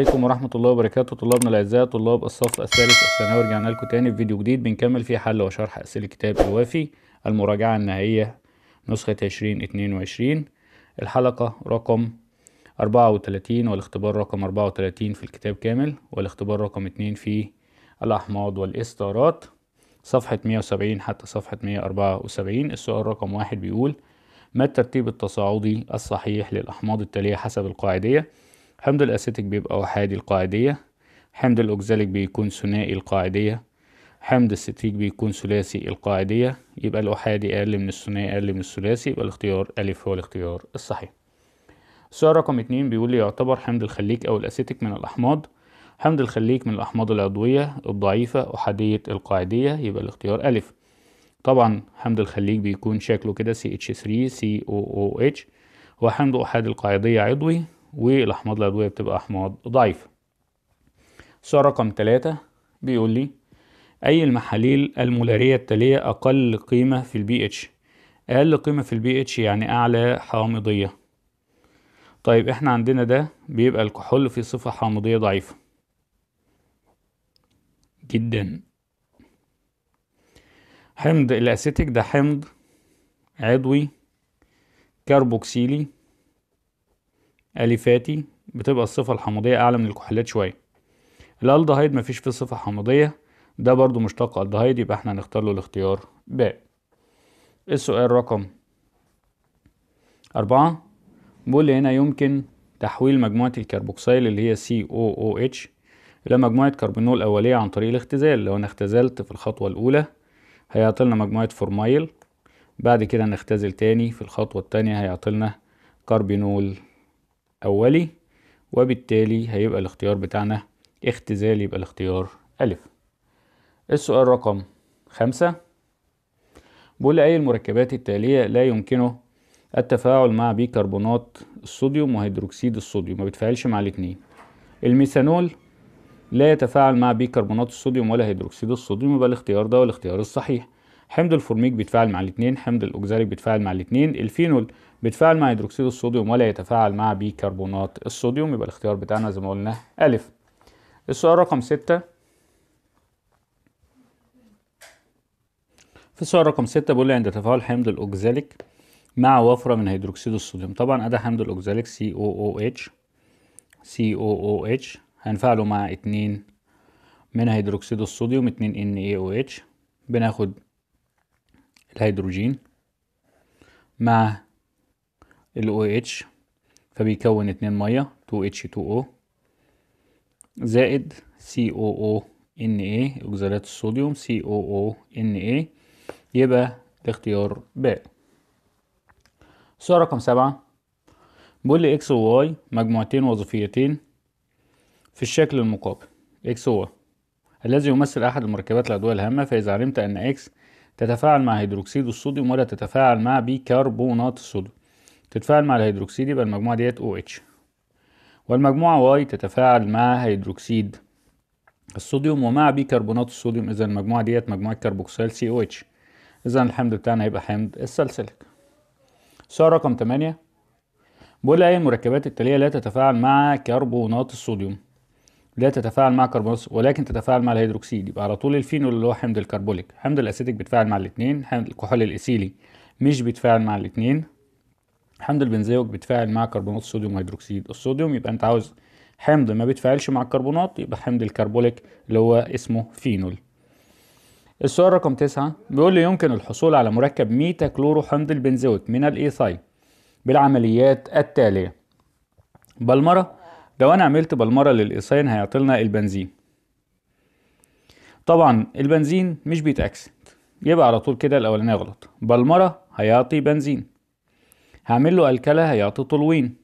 عليكم ورحمة الله وبركاته طلابنا الأعزاء طلاب الصف الثالث الثانوي رجعنا لكم تاني في فيديو جديد بنكمل فيه حل وشرح أسئلة كتاب الوافي المراجعة النهائية نسخة 2022 الحلقة رقم 34 والاختبار رقم 34 في الكتاب كامل والاختبار رقم 2 في الأحماض والاستارات صفحة 170 حتى صفحة 174 السؤال رقم واحد بيقول ما الترتيب التصاعدي الصحيح للأحماض التالية حسب القاعدية؟ حمض الأسيتيك بيبقى أحادي القاعدية حمض الأوكزاليك بيكون ثنائي القاعدية حمض الستريك بيكون ثلاثي القاعدية يبقى الأحادي أقل من الثنائي أقل من الثلاثي يبقى الاختيار ألف هو الاختيار الصحيح السؤال رقم اتنين بيقول لي يعتبر حمض الخليك أو الأسيتيك من الأحماض حمض الخليك من الأحماض العضوية الضعيفة أحادية القاعدية يبقى الاختيار ألف طبعا حمض الخليك بيكون شكله كده CH3COOH هو حمض أحادي القاعدية عضوي والاحماض العضويه بتبقى احماض ضعيفه السؤال رقم ثلاثة بيقول لي اي المحاليل المولاريه التاليه اقل قيمه في البي اتش اقل قيمه في البي اتش يعني اعلى حامضيه طيب احنا عندنا ده بيبقى الكحول في صفه حامضيه ضعيفه جدا حمض الاسيتيك ده حمض عضوي كربوكسيلي اليفاتي بتبقى الصفة الحموضية أعلى من الكحولات شوية الالدهايد مفيش فيه صفة حموضية ده برضو مشتق الدهايد يبقى احنا هنختار له الاختيار ب السؤال رقم أربعة بيقول هنا يمكن تحويل مجموعة الكربوكسيل اللي هي COOH إلى مجموعة كربونول أولية عن طريق الاختزال لو أنا اختزلت في الخطوة الأولى هيعطلنا مجموعة فورمايل بعد كده نختزل تاني في الخطوة التانية هيعطلنا كربينول أولي وبالتالي هيبقى الاختيار بتاعنا اختزال يبقى الاختيار أ السؤال رقم خمسة بيقول أي المركبات التالية لا يمكنه التفاعل مع بيكربونات الصوديوم وهيدروكسيد الصوديوم ما بيتفاعلش مع الاتنين الميثانول لا يتفاعل مع بيكربونات الصوديوم ولا هيدروكسيد الصوديوم يبقى الاختيار ده والاختيار الصحيح حمض الفورميك بيتفاعل مع الاثنين حمض الاوكزاليك بيتفاعل مع الاثنين الفينول بيتفاعل مع هيدروكسيد الصوديوم ولا يتفاعل مع بيكربونات الصوديوم يبقى الاختيار بتاعنا زي ما قلنا ا السؤال رقم ستة في السؤال رقم ستة بيقول لي عند تفاعل حمض الاوكزاليك مع وفرة من هيدروكسيد الصوديوم طبعا ادي حمض الأوكزاليك COOH COOH هنفعله مع اتنين من هيدروكسيد الصوديوم اتنين NaOH بناخد الهيدروجين مع ال OH فبيكون اتنين مية 2H2O زائد COONA اكسالات الصوديوم COONA يبقى الاختيار باء السؤال رقم سبعة بيقول لي اكس وواي مجموعتين وظيفيتين في الشكل المقابل اكس هو الذي يمثل احد المركبات العضوية الهامة فاذا علمت ان اكس تتفاعل مع هيدروكسيد الصوديوم ولا تتفاعل مع بيكربونات الصوديوم تتفاعل مع الهيدروكسيد يبقى المجموعة ديت OH والمجموعة Y تتفاعل مع هيدروكسيد الصوديوم ومع بيكربونات الصوديوم إذا المجموعة ديت مجموعة كربوكسيل اتش إذا الحمض بتاعنا هيبقى حمض السلسلك سؤال رقم 8 بيقول أي المركبات التالية لا تتفاعل مع كربونات الصوديوم لا تتفاعل مع كربونوس ولكن تتفاعل مع الهيدروكسيد يبقى على طول الفينول اللي هو حمض الكربوليك حمض الاسيتيك بيتفاعل مع الاثنين حمض الكحول الاسيلي مش بيتفاعل مع الاثنين حمض البنزيوك بيتفاعل مع كربونات الصوديوم هيدروكسيد الصوديوم يبقى انت عاوز حمض ما بيتفاعلش مع الكربونات يبقى حمض الكربوليك اللي هو اسمه فينول السؤال رقم تسعة بيقول لي يمكن الحصول على مركب ميتا كلورو حمض البنزويك من الايثايل بالعمليات التالية بلمرة لو انا عملت بالمرة للقصين هيعطلنا البنزين طبعا البنزين مش بيتأكسد يبقى على طول كده الاولانية غلط بالمرة هيعطي بنزين هعمل له الكلة هيعطي طلوين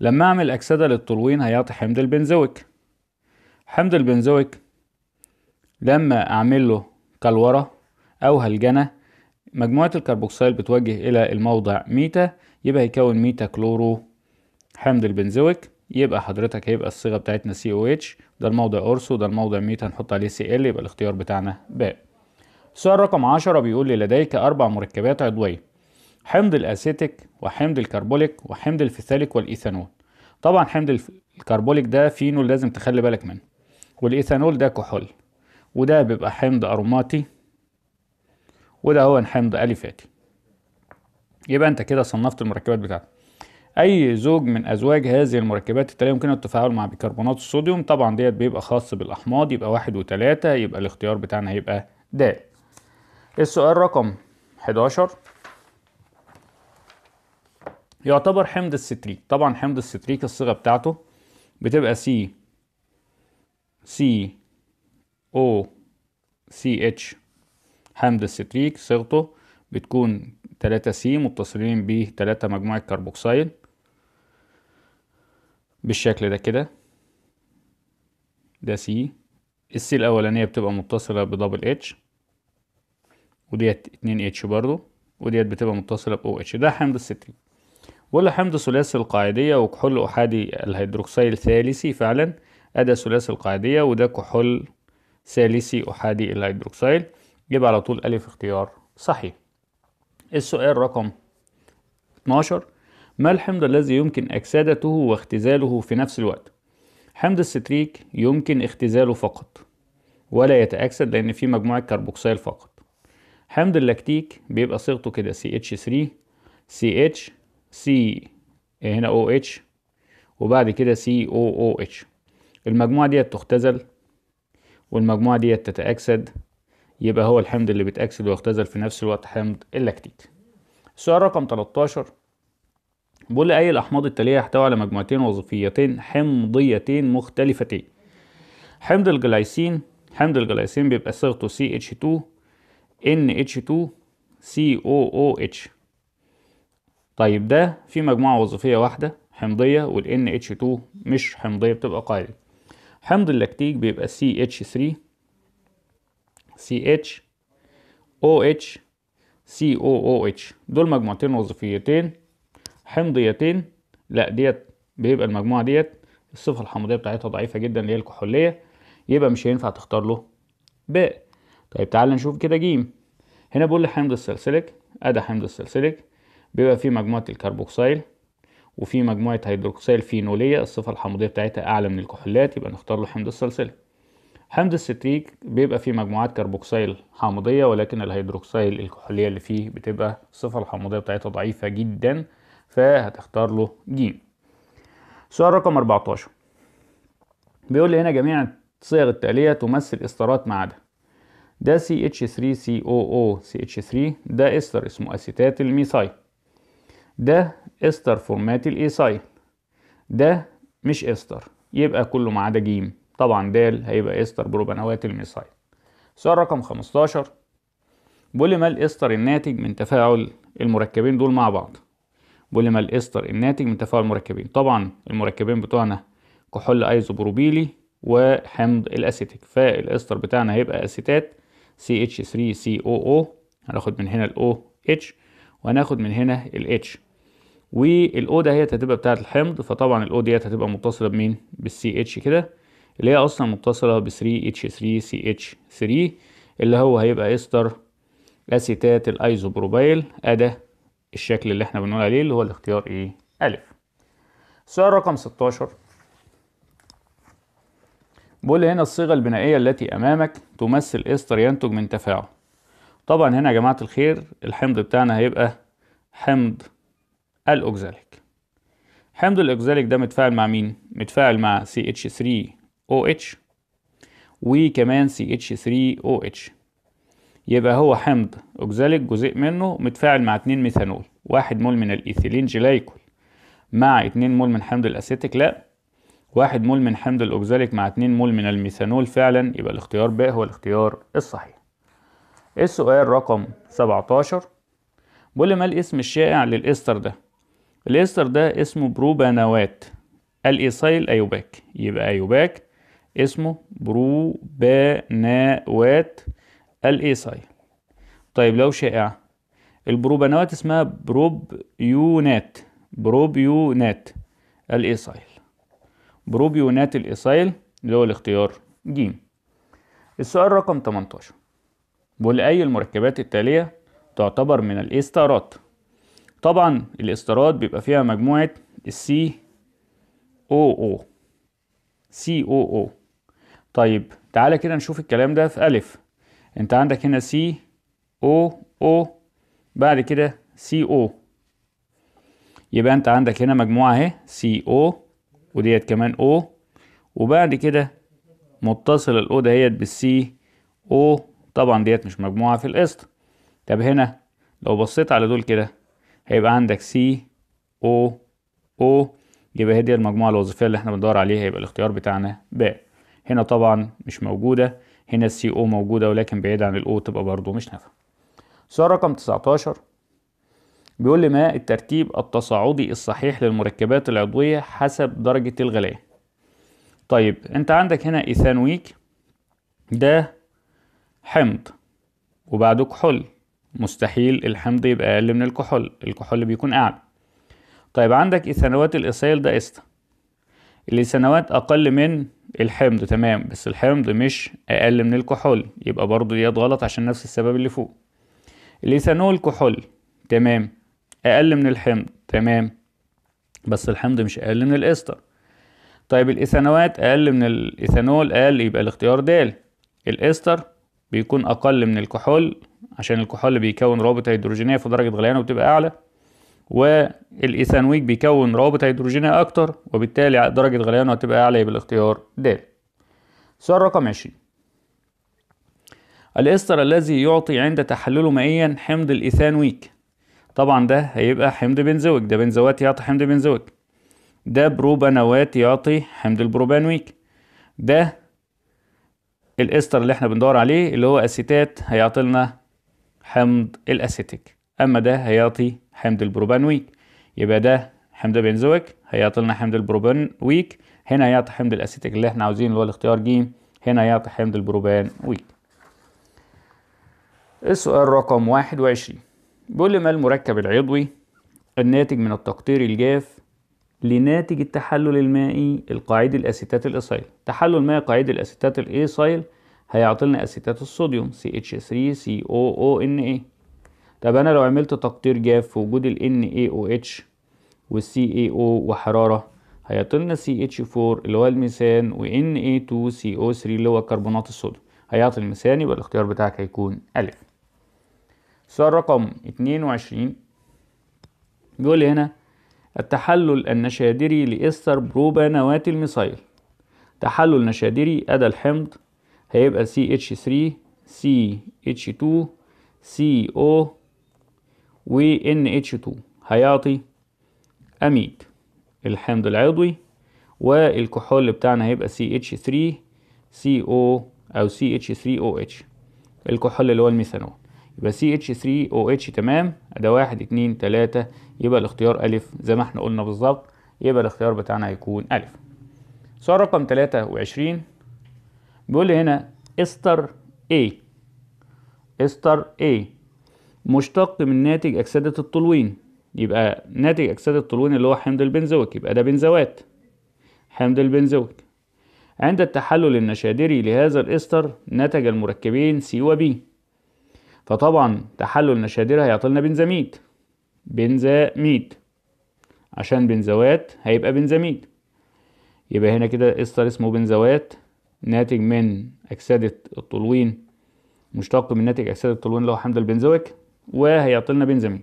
لما اعمل اكسدة للطلوين هيعطي حمض البنزويك حمض البنزويك لما اعمل له كلورة او هلجنة مجموعة الكربوكسيل بتوجه الى الموضع ميتا يبقى هيكون ميتا كلورو حمض البنزويك يبقى حضرتك هيبقى الصيغه بتاعتنا سي او اتش ده الموضع ارسو ده الموضع ميت هنحط عليه سي ال يبقى الاختيار بتاعنا باء السؤال رقم 10 بيقول لي لديك اربع مركبات عضويه حمض الاسيتيك وحمض الكربوليك وحمض الفيثاليك والايثانول طبعا حمض الكربوليك ده فينول لازم تخلي بالك منه والايثانول ده كحول وده بيبقى حمض اروماتي وده هو حمض اليفاتي يبقى انت كده صنفت المركبات بتاعتك اي زوج من ازواج هذه المركبات التاليه يمكن التفاعل مع بيكربونات الصوديوم طبعا ديت بيبقى خاص بالاحماض يبقى واحد وتلاتة يبقى الاختيار بتاعنا هيبقى د السؤال رقم 11 يعتبر حمض الستريك طبعا حمض الستريك الصيغه بتاعته بتبقى سي سي او سي اتش حمض الستريك صيغته بتكون 3 سي متصلين ب 3 مجموعه كربوكسيل بالشكل ده كده ده سي السي الاولانيه بتبقى متصله بدبل اتش وديت 2 اتش برضو وديت بتبقى متصله باو اتش ده حمض السترين ولا حمض ثلاثي القاعديه وكحول احادي الهيدروكسيل ثالثي فعلا ادى ثلاثي القاعديه وده كحول ثالثي احادي الهيدروكسيل يبقى على طول الف اختيار صحيح السؤال رقم 12 ما الحمض الذي يمكن اكسدته واختزاله في نفس الوقت؟ حمض الستريك يمكن اختزاله فقط ولا يتأكسد لأن فيه مجموعة كربوكسيل فقط حمض اللاكتيك بيبقى صيغته كده CH3 CH C هنا OH وبعد كده COOH المجموعة ديت تختزل والمجموعة ديت تتأكسد يبقى هو الحمض اللي بيتأكسد ويختزل في نفس الوقت حمض اللاكتيك السؤال رقم 13 بيقول لي أي الأحماض التالية يحتوي على مجموعتين وظيفيتين حمضيتين مختلفتين حمض الجلايسين حمض الجلايسين بيبقى صيغته CH2 NH2 COOH طيب ده في مجموعة وظيفية واحدة حمضية والان اتش 2 مش حمضية بتبقى قاعدة حمض اللاكتيك بيبقى CH3 CH OH COOH دول مجموعتين وظيفيتين حمضيتين لا ديت بيبقى المجموعه ديت الصفه الحمضيه بتاعتها ضعيفه جدا اللي هي الكحوليه يبقى مش هينفع تختار له ب طيب تعال نشوف كده ج هنا بيقول لي حمض السلسلك ادي حمض السلسلك بيبقى فيه مجموعه الكربوكسيل وفي مجموعه هيدروكسيل فينوليه الصفه الحمضيه بتاعتها اعلى من الكحوليات يبقى نختار له حمض السلسلك حمض الستريك بيبقى فيه مجموعات كربوكسيل حامضيه ولكن الهيدروكسيل الكحوليه اللي فيه بتبقى الصفه الحمضيه بتاعتها ضعيفه جدا فهتختار له ج سؤال رقم 14 بيقول لي هنا جميع الصيغ التالية تمثل إسترات ما عدا ده CH3COOCH3 ده إستر اسمه أسيتات الميثايل ده إستر فورمات الإيثايل ده مش إستر يبقى كله ما عدا ج طبعا د هيبقى إستر بروبانوات الميثايل سؤال رقم 15 بيقول لي ما الإستر الناتج من تفاعل المركبين دول مع بعض بوليمال ايستر الناتج من تفاعل المركبين طبعا المركبين بتوعنا كحول ايزوبروبيلي وحمض الاسيتيك فالاستر بتاعنا هيبقى اسيتات CH3COO هناخد من هنا الاو اتش وهناخد من هنا الاتش والاو ده هي هتبقى بتاعه الحمض فطبعا الاو ديت هتبقى متصله بمين بالسي اتش كده اللي هي اصلا متصله ب 3 اتش 3 سي اتش 3 اللي هو هيبقى استر اسيتات الايزوبروبايل ادا الشكل اللي احنا بنقول عليه اللي هو الاختيار ايه أ السؤال رقم 16 بيقول هنا الصيغة البنائية التي أمامك تمثل إيه إستر ينتج من تفاعل طبعا هنا يا جماعة الخير الحمض بتاعنا هيبقى حمض الأوكزاليك حمض الأوكزاليك ده متفاعل مع مين؟ متفاعل مع CH3OH وكمان CH3OH يبقى هو حمض اوكزاليك جزيء منه متفاعل مع 2 ميثانول 1 مول من الإيثيلين جلايكول مع 2 مول من حمض الأسيتيك لا 1 مول من حمض الاوكزاليك مع 2 مول من الميثانول فعلا يبقى الاختيار ب هو الاختيار الصحيح السؤال رقم 17 بيقول ما الاسم الشائع للإستر ده الإستر ده اسمه بروبانوات الإيسايل أيوباك يبقى أيوباك اسمه بروبانوات ساي طيب لو شائعة البروبانوات اسمها بروبيونات بروبيونات الايسايل بروبيونات الايسايل اللي هو الاختيار ج السؤال رقم 18 بيقول أي المركبات التالية تعتبر من الاسترات طبعا الاسترات بيبقى فيها مجموعة السي او او سي او او طيب تعالى كده نشوف الكلام ده في ألف انت عندك هنا سي او او بعد كده سي او يبقى انت عندك هنا مجموعة اهي سي او وديت كمان او وبعد كده متصل الاو دهيت بالسي او طبعا ديت مش مجموعة في القسط طب هنا لو بصيت على دول كده هيبقى عندك سي او او يبقى هي دي المجموعة الوظيفية اللي احنا بندور عليها يبقى الاختيار بتاعنا ب هنا طبعا مش موجودة هنا السي او موجودة ولكن بعيدة عن الاو تبقى برضو مش نافعة سؤال رقم 19 بيقول لي ما الترتيب التصاعدي الصحيح للمركبات العضوية حسب درجة الغلاية طيب انت عندك هنا ايثانويك ده حمض وبعده كحول مستحيل الحمض يبقى اقل من الكحول الكحول بيكون اعلى طيب عندك ايثانوات الايثايل ده استا سنوات اقل من الحمض تمام بس الحمض مش اقل من الكحول يبقى برضو ديت غلط عشان نفس السبب اللي فوق الايثانول كحول تمام اقل من الحمض تمام بس الحمض مش اقل من الاستر طيب الايثانوات اقل من الايثانول اقل يبقى الاختيار د الاستر بيكون اقل من الكحول عشان الكحول بيكون رابط هيدروجينيه في درجه غليانه وبتبقى اعلى والإيثانويك بيكون روابط هيدروجينية أكتر وبالتالي درجة غليانه هتبقى أعلى بالاختيار د. سؤال رقم 20 الإستر الذي يعطي عند تحلله مائيا حمض الإيثانويك طبعا ده هيبقى حمض بنزويك ده بنزوات يعطي حمض بنزويك ده بروبانوات يعطي حمض البروبانويك ده الاستر اللي احنا بندور عليه اللي هو اسيتات هيعطي لنا حمض الاسيتيك اما ده هيعطي حمض البروبانويك يبقى ده حمض بنزويك هيعطي لنا حمض البروبانويك هنا هيعطي حمض الاسيتيك اللي احنا عاوزينه اللي هو الاختيار ج هنا هيعطي حمض البروبانويك السؤال رقم 21 بيقول لي ما المركب العضوي الناتج من التقطير الجاف لناتج التحلل المائي القاعدي الاسيتات الايصيل تحلل مائي قاعدي الاسيتات الايصيل هيعطي لنا اسيتات الصوديوم CH3COONA طب انا لو عملت تقطير جاف في وجود ال NaOH وال CaO وحرارة هيعطيلنا CH4 اللي هو الميثان و Na2CO3 اللي هو كربونات الصوديوم هيعطي الميثان يبقى الاختيار بتاعك هيكون ا. سؤال رقم 22 بيقول هنا التحلل النشادري لإستر بروبانوات الميثايل تحلل نشادري أدى الحمض هيبقى CH3 CH2 CO و NH2 هيعطي أميد الحمض العضوي والكحول بتاعنا هيبقى CH3CO أو CH3OH الكحول اللي هو الميثانول يبقى CH3OH تمام ده واحد اتنين تلاتة يبقى الاختيار ألف زي ما احنا قلنا بالظبط يبقى الاختيار بتاعنا هيكون ألف سؤال رقم تلاتة وعشرين بيقول لي هنا استر A استر A مشتق من ناتج أكسدة التولوين يبقى ناتج أكسدة التولوين اللي هو حمض البنزويك يبقى ده بنزوات حمض البنزويك عند التحلل النشادري لهذا الإستر نتج المركبين سي وبي فطبعا تحلل نشادري هيعطي لنا بنزاميد بنزاميد عشان بنزوات هيبقى بنزاميد يبقى هنا كده إستر اسمه بنزوات ناتج من أكسدة التولوين مشتق من ناتج أكسدة التولوين اللي هو حمض البنزويك وهيعطي وهيعطيلنا بنزامين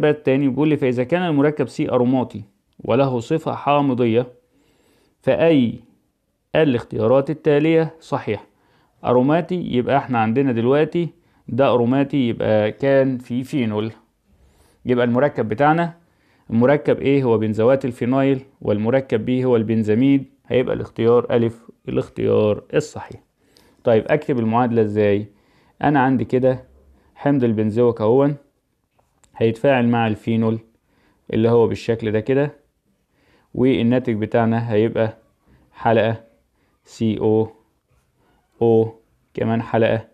بقى التاني بيقول لي فإذا كان المركب سي أروماتي وله صفة حامضية فأي الاختيارات التالية صحيحة أروماتي يبقى احنا عندنا دلوقتي ده أروماتي يبقى كان في فينول يبقى المركب بتاعنا المركب A إيه هو بنزوات الفينايل والمركب B هو البنزاميد هيبقى الاختيار ألف الاختيار الصحيح طيب أكتب المعادلة إزاي أنا عندي كده حمض البنزويك اهو هيتفاعل مع الفينول اللي هو بالشكل ده كده والناتج بتاعنا هيبقى حلقة سي او او كمان حلقة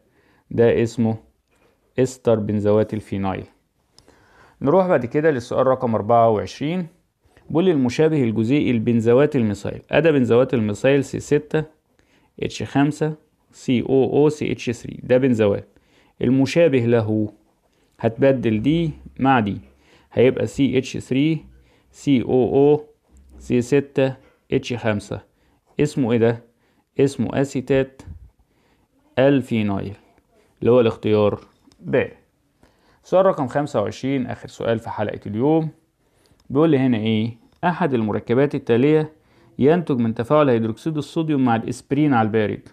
ده اسمه استر بنزوات الفينايل نروح بعد كده للسؤال رقم 24 بول المشابه الجزيئي لبنزوات الميثايل أدى بنزوات الميثايل سي 6 اتش 5 اتش 3 ده بنزوات المشابه له هتبدل دي مع دي هيبقى CH3 cooc 6 H5 اسمه ايه ده؟ اسمه اسيتات الفينايل اللي هو الاختيار ب سؤال رقم 25 اخر سؤال في حلقة اليوم بيقول لي هنا ايه احد المركبات التالية ينتج من تفاعل هيدروكسيد الصوديوم مع الاسبرين على البارد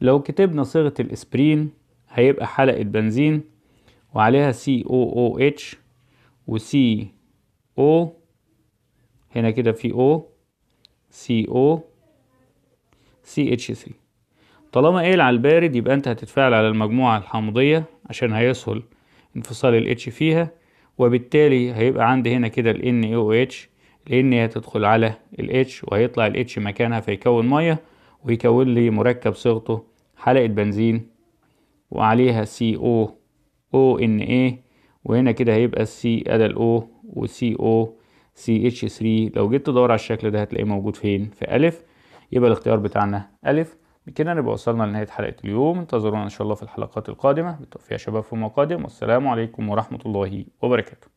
لو كتبنا صيغة الإسبرين هيبقى حلقة بنزين وعليها COOH و CO هنا كده في O CO CH3 طالما قايل على البارد يبقى أنت هتتفاعل على المجموعة الحمضية عشان هيسهل انفصال ال H فيها وبالتالي هيبقى عندي هنا كده ال NaOH لأن هي هتدخل على ال H وهيطلع ال H مكانها فيكون مية ويكون لي مركب صيغته حلقة بنزين وعليها سي او او ان اي وهنا كده هيبقى السي ادل او وسي او سي اتش 3 لو جيت تدور على الشكل ده هتلاقيه موجود فين في الف يبقى الاختيار بتاعنا الف بكده نبقى وصلنا لنهايه حلقه اليوم انتظرونا ان شاء الله في الحلقات القادمه بالتوفيق يا شباب في قادم والسلام عليكم ورحمه الله وبركاته